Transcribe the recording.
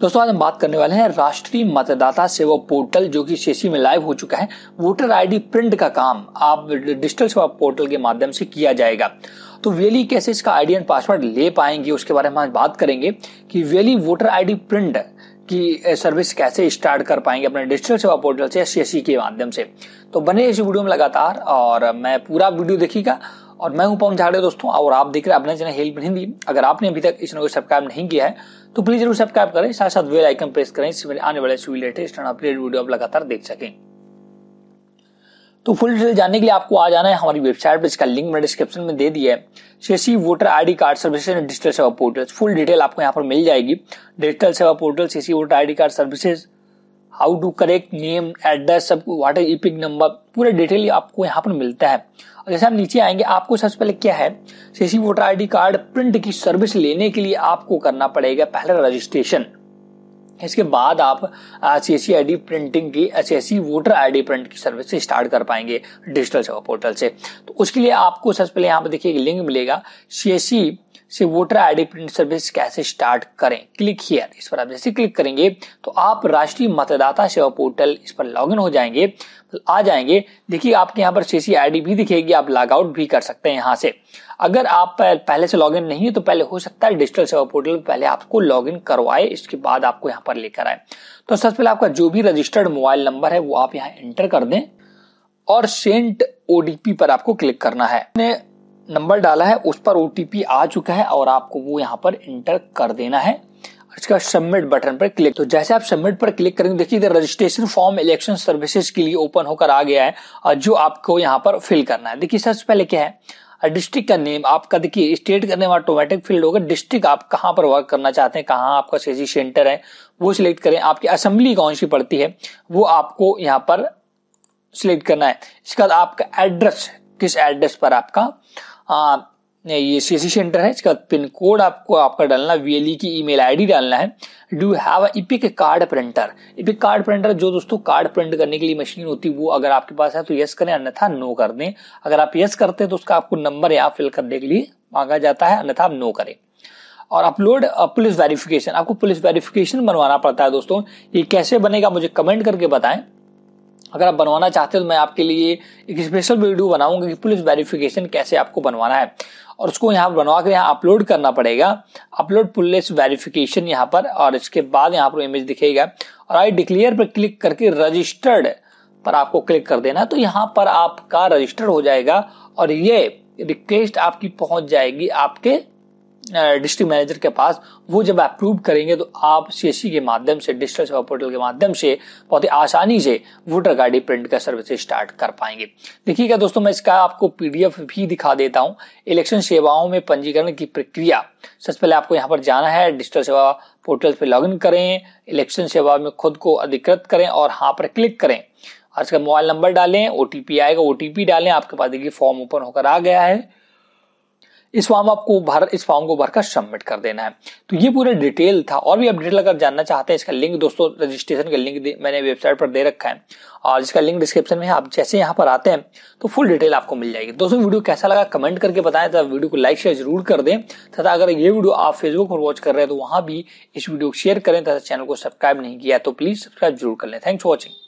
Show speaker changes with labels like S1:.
S1: दोस्तों आज हम बात करने वाले हैं राष्ट्रीय मतदाता सेवा पोर्टल जो कि सीसी में लाइव हो चुका है वोटर आईडी प्रिंट का काम आप डिजिटल सेवा पोर्टल के माध्यम से किया जाएगा तो वेली कैसे इसका आईडी एंड पासवर्ड ले पाएंगे उसके बारे में आज बात करेंगे कि वेली वोटर आईडी प्रिंट की सर्विस कैसे स्टार्ट कर पाएंगे अपने डिजिटल सेवा पोर्टल से सी के माध्यम से तो बने इस वीडियो में लगातार और मैं पूरा वीडियो देखिएगा और मैं हूं पवन झाड़े दोस्तों और आप देख रहे हैं अपने चैनल हेल्प हिंदी अगर आपने अभी तक इस चैनल को सब्सक्राइब नहीं किया है तो प्लीज जरूर सब्सक्राइब करें साथ साथ वेल आइकन प्रेस करें इससे आने वाले सभी लेटेस्ट एंड अपडेट वीडियो आप लगातार देख सकें तो फुल डिटेल जानने के लिए आपको आ जाना है हमारी वेबसाइट पर इसका लिंक मैंने डिस्क्रिप्शन में दे दिया है CSC voter ID card services digital सेवा पोर्टल फुल डिटेल आपको यहाँ पर मिल जाएगी डिजिटल सेवा portal CSC voter ID card services how to correct name address सब वाट इज इपिक नंबर पूरा डिटेल आपको यहाँ पर मिलता है और जैसे हम नीचे आएंगे आपको सबसे पहले क्या है CC voter ID card print की सर्विस लेने के लिए आपको करना पड़ेगा पहले रजिस्ट्रेशन इसके बाद आप सी एस आई प्रिंटिंग की S voter I D print की सर्विस से स्टार्ट कर पाएंगे डिजिटल सेवा पोर्टल से तो उसके लिए आपको सबसे पहले यहाँ पर देखिए लिंक मिलेगा सी से वोटर आईडी प्रिंट सर्विस कैसे स्टार्ट करें क्लिक हियर इस पर आप जैसे क्लिक करेंगे तो आप राष्ट्रीय मतदाता सेवा पोर्टल इस पर लॉगिन हो जाएंगे तो आ जाएंगे देखिए आपके यहाँ पर सीसी आईडी भी दिखेगी आप लॉग आउट भी कर सकते हैं यहाँ से अगर आप पहले से लॉगिन नहीं है तो पहले हो सकता है डिजिटल सेवा पोर्टल पहले आपको लॉगिन करवाए इसके बाद आपको यहाँ पर लेकर आए तो सबसे पहले आपका जो भी रजिस्टर्ड मोबाइल नंबर है वो आप यहाँ एंटर कर दें और सेंट ओडीपी पर आपको क्लिक करना है नंबर डाला है उस पर ओ आ चुका है और आपको वो यहाँ पर इंटर कर देना है इसका सबमिट बटन पर क्लिक तो जैसे आप सबमिट पर क्लिक करेंगे देखिए इधर रजिस्ट्रेशन फॉर्म इलेक्शन सर्विसेज के लिए ओपन होकर आ गया है और जो आपको यहाँ पर फिल करना है देखिए सबसे पहले क्या है डिस्ट्रिक्ट का नेम आपका देखिए स्टेट का नेम ऑटोमेटिक फील्ड होगा डिस्ट्रिक्ट आप कहाँ पर वर्क करना चाहते हैं कहाँ आपका सीजी सेंटर है वो सिलेक्ट करें आपकी असेंबली कौन सी पड़ती है वो आपको यहाँ पर सिलेक्ट करना है इसके बाद आपका एड्रेस किस एड्रेस पर आपका हाँ, ये सी सेंटर है इसका पिन कोड आपको आपका डालना वीएलई e की ईमेल आईडी डालना है do have EPIC card printer EPIC card printer जो दोस्तों कार्ड प्रिंट करने के लिए मशीन होती है वो अगर आपके पास है तो यस करें अन्यथा नो कर दें अगर आप यस करते हैं तो उसका आपको नंबर यहाँ फिल करने के लिए मांगा जाता है अन्यथा आप नो करें और अपलोड पुलिस वेरिफिकेशन आपको पुलिस वेरिफिकेशन बनवाना पड़ता है दोस्तों ये कैसे बनेगा मुझे कमेंट करके बताएं अगर आप बनवाना चाहते हो तो मैं आपके लिए एक स्पेशल वीडियो बनाऊंगा कि पुलिस वेरिफिकेशन कैसे आपको बनवाना है और उसको यहाँ बनवा कर यहाँ अपलोड करना पड़ेगा अपलोड पुलिस वेरिफिकेशन यहाँ पर और इसके बाद यहाँ पर इमेज दिखेगा और आई डिक्लेयर पर क्लिक करके रजिस्टर्ड पर आपको क्लिक कर देना तो यहाँ पर आपका रजिस्टर हो जाएगा और ये रिक्वेस्ट आपकी पहुंच जाएगी आपके डिस्ट्रिक्ट मैनेजर के पास वो जब अप्रूव करेंगे तो आप सी e के माध्यम से डिजिटल सेवा पोर्टल के माध्यम से बहुत ही आसानी से वोटर गाड़ी प्रिंट का सर्विस स्टार्ट कर पाएंगे देखिएगा दोस्तों मैं इसका आपको पीडीएफ भी दिखा देता हूं इलेक्शन सेवाओं में पंजीकरण की प्रक्रिया सबसे पहले आपको यहाँ पर जाना है डिजिटल सेवा पोर्टल पर लॉग करें इलेक्शन सेवा में खुद को अधिकृत करें और हाँ पर क्लिक करें और इसका मोबाइल नंबर डालें ओटीपी आएगा ओटीपी डालें आपके पास देखिए फॉर्म ओपन होकर आ गया है इस फॉर्म आपको भर इस फॉर्म को भरकर सबमिट कर देना है तो ये पूरा डिटेल था और भी अपडेट अगर जानना चाहते हैं इसका लिंक दोस्तों रजिस्ट्रेशन का लिंक मैंने वेबसाइट पर दे रखा है और इसका लिंक डिस्क्रिप्शन में है आप जैसे यहाँ पर आते हैं तो फुल डिटेल आपको मिल जाएगी दोस्तों वीडियो कैसा लगा कमेंट करके बताएं तथा वीडियो को लाइक शेयर जरूर कर दें तथा अगर ये वीडियो आप फेसबुक पर वॉच कर रहे हैं तो वहाँ भी इस वीडियो को शेयर करें तथा चैनल को सब्सक्राइब नहीं किया तो प्लीज सब्सक्राइब जरूर कर लें थैंक्स फॉर वॉचिंग